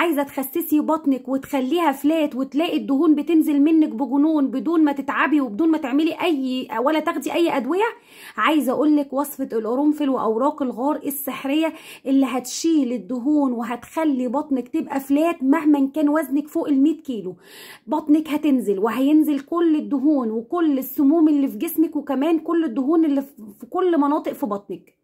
عايزه تخسسي بطنك وتخليها فلات وتلاقي الدهون بتنزل منك بجنون بدون ما تتعبي وبدون ما تعملي اي ولا تاخدي اي ادويه عايزه اقول لك وصفه القرنفل واوراق الغار السحريه اللي هتشيل الدهون وهتخلي بطنك تبقى فلات مهما كان وزنك فوق ال كيلو بطنك هتنزل وهينزل كل الدهون وكل السموم اللي في جسمك وكمان كل الدهون اللي في كل مناطق في بطنك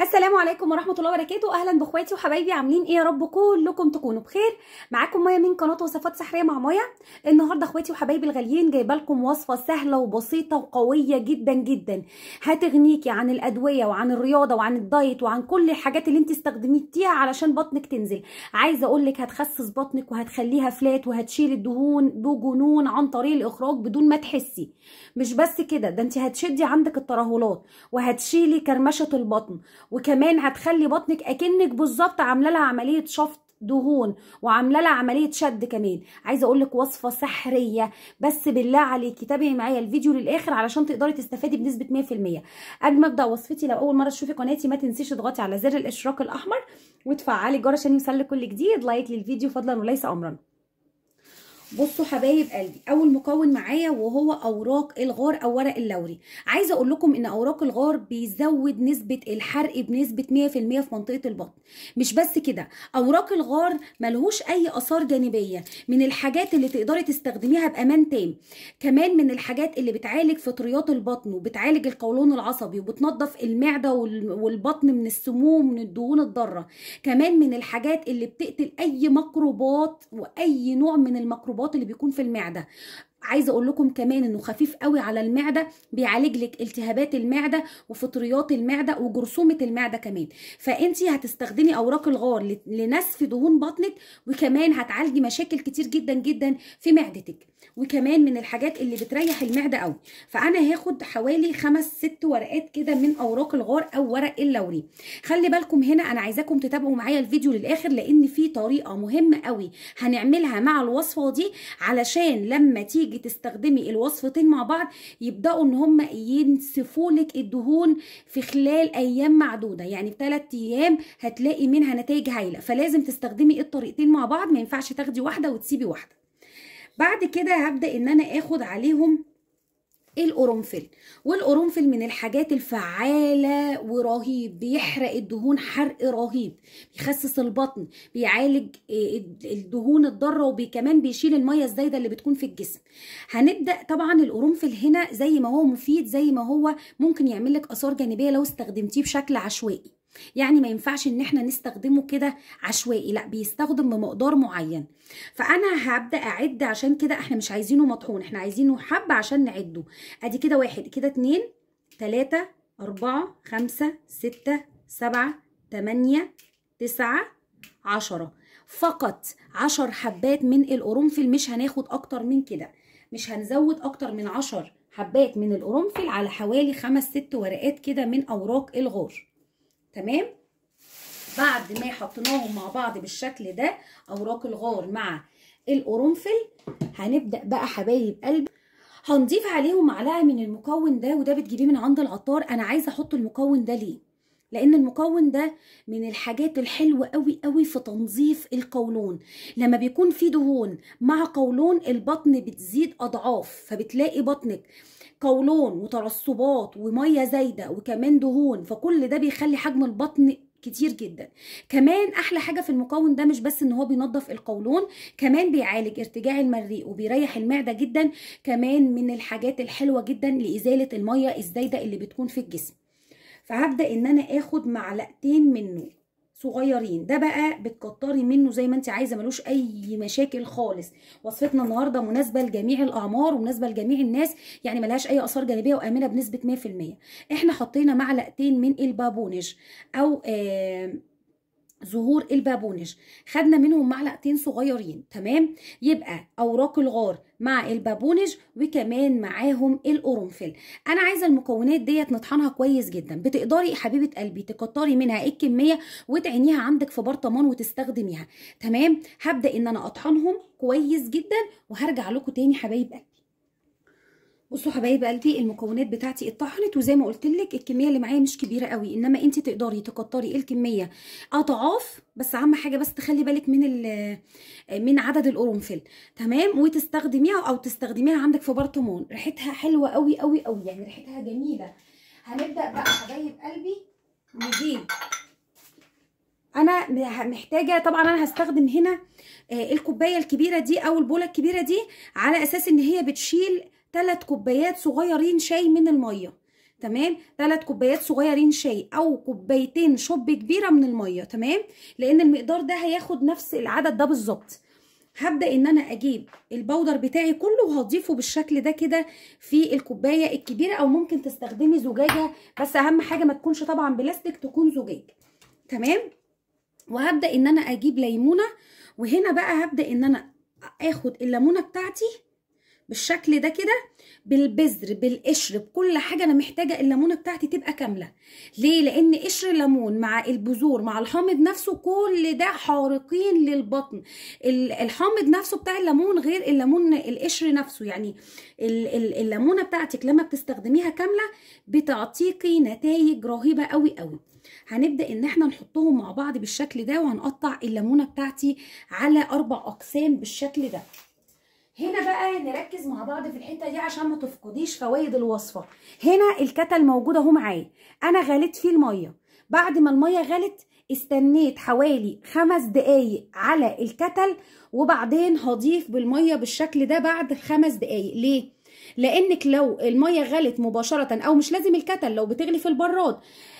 السلام عليكم ورحمه الله وبركاته اهلا باخواتي وحبايبي عاملين ايه يا رب كلكم تكونوا بخير معاكم مايا من قناه وصفات سحريه مع مايا النهارده اخواتي وحبايبي الغاليين جايبه لكم وصفه سهله وبسيطه وقويه جدا جدا هتغنيكي عن الادويه وعن الرياضه وعن الدايت وعن كل الحاجات اللي انت استخدمتيها علشان بطنك تنزل عايزه اقول لك هتخسس بطنك وهتخليها فلات وهتشيل الدهون بجنون عن طريق الاخراج بدون ما تحسي مش بس كده ده انت هتشدي عندك الترهلات وهتشيلي كرمشه البطن وكمان هتخلي بطنك اكنك بالظبط عامله لها عمليه شفط دهون وعامله لها عمليه شد كمان عايزه اقول لك وصفه سحريه بس بالله عليكي تابعي معايا الفيديو للاخر علشان تقدري تستفادي بنسبه 100% قبل ما ابدا وصفتي لو اول مره تشوفي قناتي ما تنسيش تضغطي على زر الاشتراك الاحمر وتفعلي الجرس عشان يوصلك كل جديد لايك للفيديو فضلا وليس امرا بصوا حبايب قلبي اول مكون معايا وهو اوراق الغار او ورق اللوري عايزه اقول لكم ان اوراق الغار بيزود نسبه الحرق بنسبه 100% في منطقه البطن مش بس كده اوراق الغار ملهوش اي اثار جانبيه من الحاجات اللي تقدري تستخدميها بامان تام كمان من الحاجات اللي بتعالج فطريات البطن وبتعالج القولون العصبي وبتنظف المعده والبطن من السموم ومن الدهون الضاره كمان من الحاجات اللي بتقتل اي ميكروبات واي نوع من الميكروبات الكربات اللي بيكون في المعده عايزه اقول لكم كمان انه خفيف قوي على المعده بيعالج لك التهابات المعده وفطريات المعده وجرثومه المعده كمان فانت هتستخدمي اوراق الغار لنسف دهون بطنك وكمان هتعالجي مشاكل كتير جدا جدا في معدتك وكمان من الحاجات اللي بتريح المعده قوي فانا هاخد حوالي خمس ست ورقات كده من اوراق الغار او ورق اللوري خلي بالكم هنا انا عايزاكم تتابعوا معايا الفيديو للاخر لان في طريقه مهمه قوي هنعملها مع الوصفه دي علشان لما تيجي تيجي تستخدمي الوصفتين مع بعض يبداوا ان هم ينسفوا لك الدهون في خلال ايام معدوده يعني في 3 ايام هتلاقي منها نتائج هايله فلازم تستخدمي الطريقتين مع بعض ما ينفعش تاخدي واحده وتسيبي واحده بعد كده هبدا ان انا اخد عليهم القرنفل والقرنفل من الحاجات الفعاله ورهيب بيحرق الدهون حرق رهيب بيخسس البطن بيعالج آه، الدهون الضاره وكمان بيشيل الميه الزايده اللي بتكون في الجسم هنبدا طبعا القرنفل هنا زي ما هو مفيد زي ما هو ممكن يعمل لك اثار جانبيه لو استخدمتيه بشكل عشوائي يعني ما ينفعش ان احنا نستخدمه كده عشوائي لا بيستخدم بمقدار معين فانا هبدا اعد عشان كده احنا مش عايزينه مطحون احنا عايزينه حب عشان نعده ادي كده واحد كده اتنين تلاته اربعه خمسه سته سبعه تمانيه تسعه عشره فقط عشر حبات من القرنفل مش هناخد اكتر من كده مش هنزود اكتر من عشر حبات من القرنفل على حوالي خمس ست ورقات كده من اوراق الغار تمام بعد ما حطيناهم مع بعض بالشكل ده اوراق الغار مع القرنفل هنبدا بقى حبايب قلب هنضيف عليهم معلقه من المكون ده وده بتجيبيه من عند العطار انا عايزه احط المكون ده ليه لان المكون ده من الحاجات الحلوه قوي قوي في تنظيف القولون لما بيكون في دهون مع قولون البطن بتزيد اضعاف فبتلاقي بطنك قولون وترسبات وميه زايده وكمان دهون فكل ده بيخلي حجم البطن كتير جدا كمان احلى حاجه في المكون ده مش بس ان هو بينظف القولون كمان بيعالج ارتجاع المريء وبيريح المعده جدا كمان من الحاجات الحلوه جدا لازاله الميه الزايده اللي بتكون في الجسم فهبدا ان انا اخد معلقتين منه صغيرين ده بقى بتكتري منه زي ما انت عايزه ملوش اي مشاكل خالص وصفتنا النهارده مناسبه لجميع الاعمار ومناسبه لجميع الناس يعني ملهاش اي اثار جانبيه وامنه بنسبه 100% احنا حطينا معلقتين من البابونج او آه زهور البابونج خدنا منهم معلقتين صغيرين تمام يبقى اوراق الغار مع البابونج وكمان معاهم القرنفل انا عايزه المكونات ديت نطحنها كويس جدا بتقدري حبيبه قلبي تكتري منها الكميه وتعينيها عندك في برطمان وتستخدميها تمام هبدا ان انا اطحنهم كويس جدا وهرجع لكم تاني حبايب قلبي بصوا حبايب قلبي المكونات بتاعتي اتطحنت وزي ما قلت لك الكميه اللي معايا مش كبيره قوي انما انت تقدري تكتري إيه الكميه اضعاف بس اهم حاجه بس تخلي بالك من آه، من عدد القرنفل تمام وتستخدميها او تستخدميها عندك في برطمان ريحتها حلوه قوي قوي قوي يعني ريحتها جميله هنبدا بقى حبايب قلبي نجيب انا محتاجه طبعا انا هستخدم هنا آه، الكوبايه الكبيره دي او البوله الكبيره دي على اساس ان هي بتشيل ثلاث كوبايات صغيرين شاي من الميه تمام ثلاث كوبايات صغيرين شاي او كوبايتين شوب كبيره من الميه تمام لان المقدار ده هياخد نفس العدد ده بالظبط هبدا ان انا اجيب البودر بتاعي كله وهضيفه بالشكل ده كده في الكوبايه الكبيره او ممكن تستخدمي زجاجه بس اهم حاجه ما تكونش طبعا بلاستيك تكون زجاج تمام وهبدا ان انا اجيب ليمونه وهنا بقى هبدا ان انا اخد الليمونه بتاعتي بالشكل ده كده بالبذر بالقشر بكل حاجه انا محتاجه الليمونه بتاعتي تبقى كامله ليه لان قشر الليمون مع البذور مع الحامض نفسه كل ده حارقين للبطن الحامض نفسه بتاع الليمون غير الليمون القشر نفسه يعني الليمونه بتاعتك لما بتستخدميها كامله بتعطيكي نتائج رهيبه قوي قوي هنبدا ان احنا نحطهم مع بعض بالشكل ده وهنقطع الليمونه بتاعتي على اربع اقسام بالشكل ده هنا بقى نركز مع بعض في الحته دي عشان ما تفقديش فوائد الوصفه هنا الكتل موجود اهو معايا انا غليت فيه الميه بعد ما الميه غلت استنيت حوالي خمس دقايق على الكتل وبعدين هضيف بالميه بالشكل ده بعد خمس دقايق ليه لانك لو الميه غلت مباشره او مش لازم الكتل لو بتغلي في البراد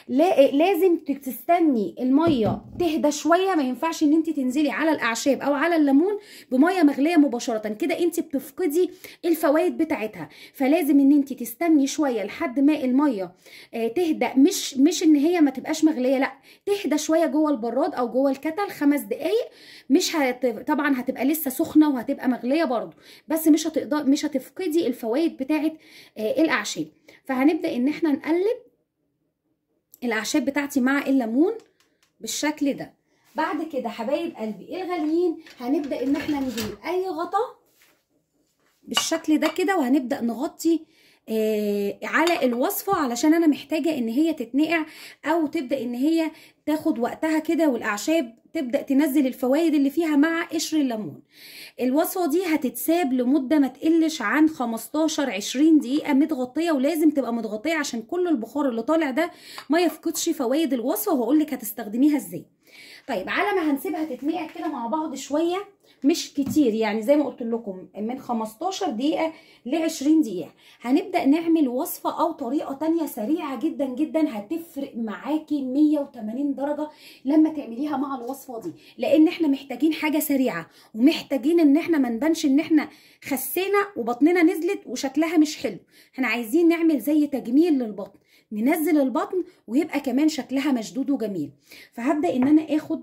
لازم تستني الميه تهدى شويه ما ينفعش ان انت تنزلي على الاعشاب او على الليمون بميه مغليه مباشره كده انت بتفقدي الفوائد بتاعتها فلازم ان انت تستني شويه لحد ما الميه آه، تهدى مش مش ان هي ما تبقاش مغليه لا تهدى شويه جوه البراد او جوه الكتل خمس دقائق مش هت... طبعا هتبقى لسه سخنه وهتبقى مغليه برده بس مش هتقدر مش هتفقدي الفوائد بتاعت آه، الاعشاب فهنبدا ان احنا نقلب الاعشاب بتاعتي مع الليمون بالشكل ده بعد كده حبايب قلبي الغاليين هنبدا ان احنا نجيب اي غطا بالشكل ده كده وهنبدا نغطي آه، على الوصفة علشان انا محتاجة ان هي تتنقع او تبدأ ان هي تاخد وقتها كده والاعشاب تبدأ تنزل الفوائد اللي فيها مع قشر الليمون الوصفة دي هتتساب لمدة ما تقلش عن 15 20 دقيقة متغطية ولازم تبقى متغطية عشان كل البخار اللي طالع ده ما يفقدش فوائد الوصفة وهقولك هتستخدميها ازاي طيب على ما هنسيبها تتنقع كده مع بعض شوية مش كتير يعني زي ما قلت لكم من 15 دقيقه ل 20 دقيقه هنبدا نعمل وصفه او طريقه تانية سريعه جدا جدا هتفرق معاكي 180 درجه لما تعمليها مع الوصفه دي لان احنا محتاجين حاجه سريعه ومحتاجين ان احنا ما نبانش ان احنا خسينا وبطننا نزلت وشكلها مش حلو احنا عايزين نعمل زي تجميل للبطن ننزل البطن ويبقى كمان شكلها مشدود وجميل فهبدا ان انا اخد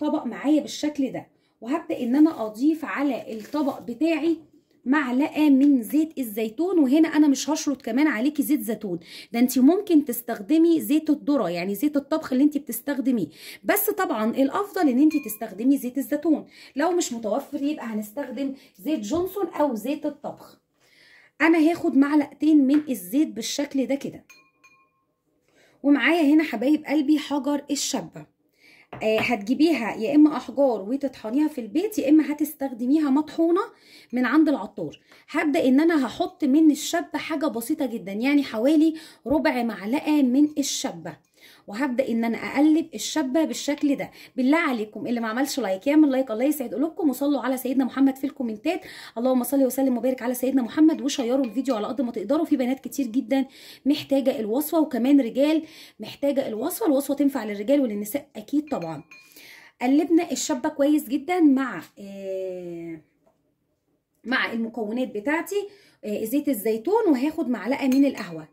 طبق معايا بالشكل ده وهبدأ ان انا اضيف على الطبق بتاعي معلقه من زيت الزيتون وهنا انا مش هشرط كمان عليكي زيت زيتون ده انت ممكن تستخدمي زيت الذره يعني زيت الطبخ اللي انت بتستخدميه بس طبعا الافضل ان انت تستخدمي زيت الزيتون لو مش متوفر يبقى هنستخدم زيت جونسون او زيت الطبخ انا هاخد معلقتين من الزيت بالشكل ده كده ومعايا هنا حبايب قلبي حجر الشبه آه، هتجيبيها يا اما احجار وتطحنيها في البيت يا اما هتستخدميها مطحونه من عند العطار هبدا ان انا هحط من الشبه حاجه بسيطه جدا يعني حوالي ربع معلقه من الشبه وهبدا ان انا اقلب الشابه بالشكل ده بالله عليكم اللي ما عملش لايك يعمل لايك الله يسعد قلوبكم وصلوا على سيدنا محمد في الكومنتات اللهم صل وسلم وبارك على سيدنا محمد وشيروا الفيديو على قد ما تقدروا في بنات كتير جدا محتاجه الوصفه وكمان رجال محتاجه الوصفه الوصفه تنفع للرجال وللنساء اكيد طبعا قلبنا الشابه كويس جدا مع آه، مع المكونات بتاعتي آه، زيت الزيتون وهاخد معلقه من القهوه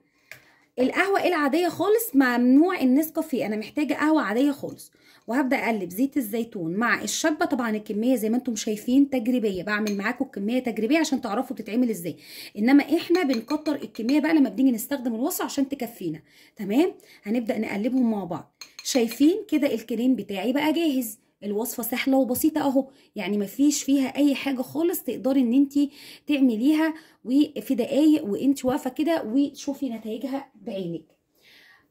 القهوه إيه العاديه خالص ممنوع النسكافيه انا محتاجه قهوه عاديه خالص وهبدا اقلب زيت الزيتون مع الشبه طبعا الكميه زي ما انتم شايفين تجريبيه بعمل معاكم الكميه تجريبيه عشان تعرفوا بتتعمل ازاي انما احنا بنكتر الكميه بقى لما بنيجي نستخدم الوصفه عشان تكفينا تمام هنبدا نقلبهم مع بعض شايفين كده الكريم بتاعي بقى جاهز الوصفه سهله وبسيطه اهو يعني مفيش فيها اي حاجه خالص تقدري ان انت تعمليها وفي دقايق وانت واقفه كده وتشوفي نتائجها بعينك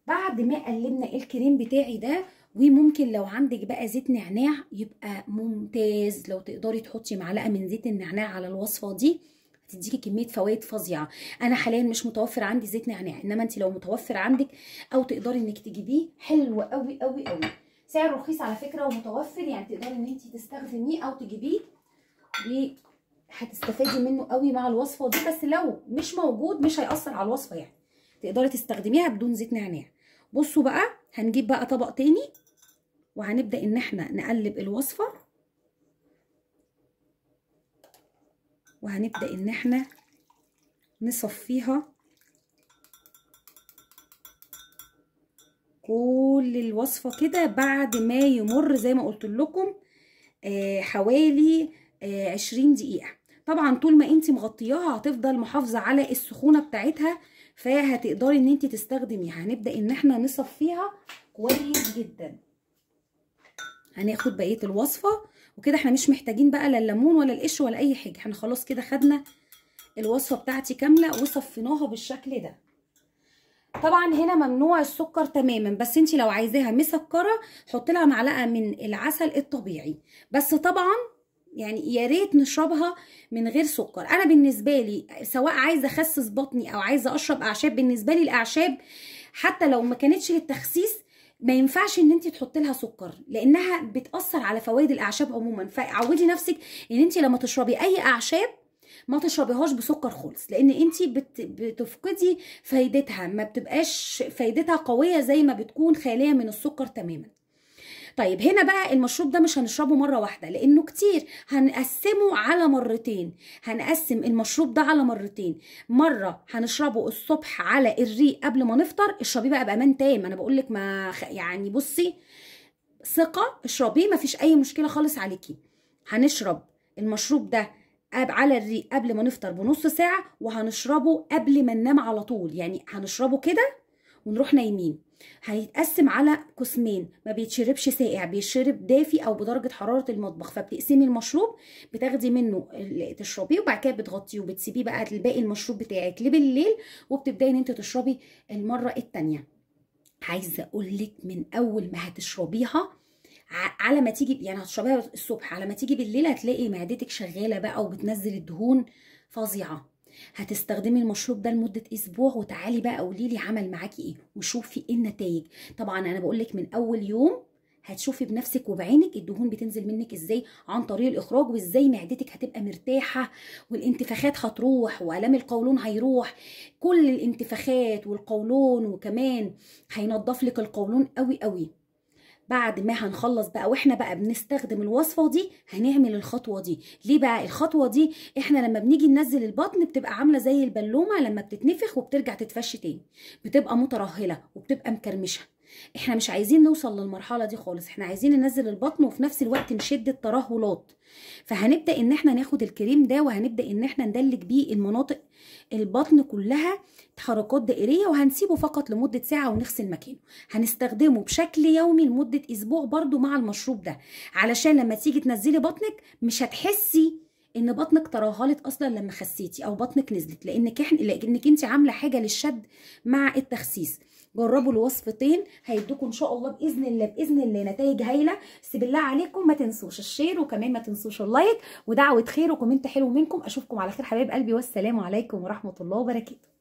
بعد ما قلبنا الكريم بتاعي ده وممكن لو عندك بقى زيت نعناع يبقى ممتاز لو تقدري تحطي معلقه من زيت النعناع على الوصفه دي هتديكي كميه فوائد فظيعه انا حاليا مش متوفر عندي زيت نعناع انما انت لو متوفر عندك او تقدري انك تجيبيه حلو قوي قوي قوي سعر رخيص على فكره ومتوفر يعني تقدري ان انت تستخدميه او تجيبيه هتستفادي منه قوي مع الوصفه دي بس لو مش موجود مش هيأثر على الوصفه يعني تقدري تستخدميها بدون زيت نعناع بصوا بقى هنجيب بقى طبق تاني وهنبدا ان احنا نقلب الوصفه وهنبدا ان احنا نصفيها كل الوصفه كده بعد ما يمر زي ما قلت لكم آه، حوالي آه، عشرين 20 دقيقه طبعا طول ما انت مغطياها هتفضل محافظه على السخونه بتاعتها فهتقدري ان انت تستخدميها هنبدا ان احنا نصفيها كويس جدا هناخد بقيه الوصفه وكده احنا مش محتاجين بقى لا الليمون ولا القش ولا اي حاجه احنا خلاص كده خدنا الوصفه بتاعتي كامله وصفيناها بالشكل ده طبعا هنا ممنوع السكر تماما بس انت لو عايزاها مسكره حطي لها معلقه من العسل الطبيعي بس طبعا يعني يا ريت نشربها من غير سكر انا بالنسبه لي سواء عايزه اخسس بطني او عايزه اشرب اعشاب بالنسبه لي الاعشاب حتى لو ما كانتش للتخسيس ما ينفعش ان انت تحطي لها سكر لانها بتاثر على فوائد الاعشاب عموما فعودي نفسك ان انت لما تشربي اي اعشاب ما تشربيهاش بسكر خالص لان انت بتفقدي فايدتها ما بتبقاش فايدتها قويه زي ما بتكون خاليه من السكر تماما طيب هنا بقى المشروب ده مش هنشربه مره واحده لانه كتير هنقسمه على مرتين هنقسم المشروب ده على مرتين مره هنشربه الصبح على الريق قبل ما نفطر اشربيه بقى بامان تام انا بقول لك ما يعني بصي ثقه اشربيه ما فيش اي مشكله خالص عليكي هنشرب المشروب ده على الريق قبل ما نفطر بنص ساعه وهنشربه قبل ما ننام على طول يعني هنشربه كده ونروح نايمين هيتقسم على قسمين ما بيتشربش ساقع بيتشرب دافي او بدرجه حراره المطبخ فبتقسمي المشروب بتاخدي منه تشربيه وبعد كده بتغطيه وبتسيبيه بقى الباقي المشروب بتاعك لبالليل وبتبداي ان انت تشربي المره الثانيه عايزه اقول لك من اول ما هتشربيها على ما تيجي يعني هتشربيها الصبح على ما تيجي بالليل هتلاقي معدتك شغاله بقى وبتنزل الدهون فظيعه هتستخدمي المشروب ده لمده اسبوع وتعالي بقى قولي لي عمل معاكي ايه وشوفي ايه النتائج طبعا انا بقول لك من اول يوم هتشوفي بنفسك وبعينك الدهون بتنزل منك ازاي عن طريق الاخراج وازاي معدتك هتبقى مرتاحه والانتفاخات هتروح والام القولون هيروح كل الانتفاخات والقولون وكمان هينضف لك القولون قوي قوي بعد ما هنخلص بقى واحنا بقى بنستخدم الوصفه دي هنعمل الخطوه دي ليه بقى الخطوه دي احنا لما بنيجي ننزل البطن بتبقى عامله زي البلومه لما بتتنفخ وبترجع تتفش تاني بتبقى مترهله وبتبقى مكرمشه احنا مش عايزين نوصل للمرحله دي خالص احنا عايزين ننزل البطن وفي نفس الوقت نشد الترهلات فهنبدا ان احنا ناخد الكريم ده وهنبدا ان احنا ندلك بيه المناطق البطن كلها حركات دائريه وهنسيبه فقط لمده ساعه ونغسل مكانه هنستخدمه بشكل يومي لمده اسبوع برضو مع المشروب ده علشان لما تيجي تنزلي بطنك مش هتحسي ان بطنك ترهلت اصلا لما خسيتي او بطنك نزلت لانك احنا لانك انت عامله حاجه للشد مع التخسيس جربوا الوصفتين هيدوكم ان شاء الله باذن الله باذن الله نتائج هايله بس بالله عليكم ما تنسوش الشير وكمان ما تنسوش اللايك ودعوه خير وكومنت حلو منكم اشوفكم على خير حبايب قلبي والسلام عليكم ورحمه الله وبركاته